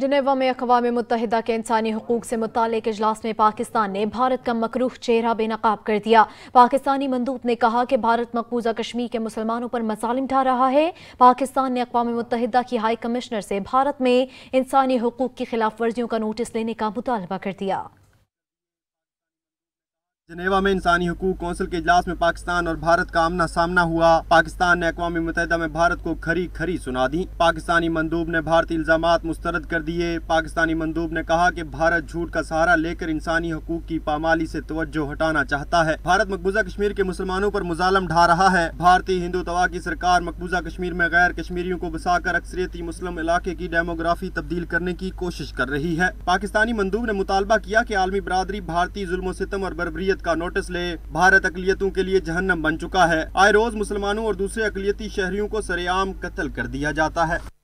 Geneva में अकवा मुतहदा के इंसानी हकूक से मुतल अजलास में पाकिस्तान ने भारत का मकरूह चेहरा बेनकाब कर दिया पाकिस्तानी मंदूब ने कहा कि भारत मकबूजा कश्मीर के मुसलमानों पर मसालिम ठा रहा है पाकिस्तान ने अकवा मुतहदा की हाई कमिश्नर से भारत में इंसानी हकूक की खिलाफ वर्जियों का नोटिस लेने का मुतालबा कर दिया जनेवा में इंसानी हकूक कौंसिल के इजलास में पाकिस्तान और भारत का आमना सामना हुआ पाकिस्तान ने अकवा मुतहदा में भारत को खरी खरी सुना दी पाकिस्तानी मंदूब ने भारतीय इल्जाम मुस्तरद कर दिए पाकिस्तानी मंदूब ने कहा कि भारत झूठ का सहारा लेकर इंसानी हकूक की पामाली से तवज्जो हटाना चाहता है भारत मकबूजा कश्मीर के मुसलमानों आरोप मुजालम ढा रहा है भारतीय हिंदू तवा की सरकार मकबूजा कश्मीर में गैर कश्मीरियों को बसाकर अक्सरियती मुस्लिम इलाके की डेमोग्राफी तब्दील करने की कोशिश कर रही है पाकिस्तानी मंदूब ने मुतालबा किया की आलमी बरदरी भारतीय जुल्म और बरबरीत अकलीत का नोटिस ले भारत अकलीतों के लिए जहन्नम बन चुका है आए रोज मुसलमानों और दूसरे अकलीती शहरियों को सरेआम कत्ल कर दिया जाता है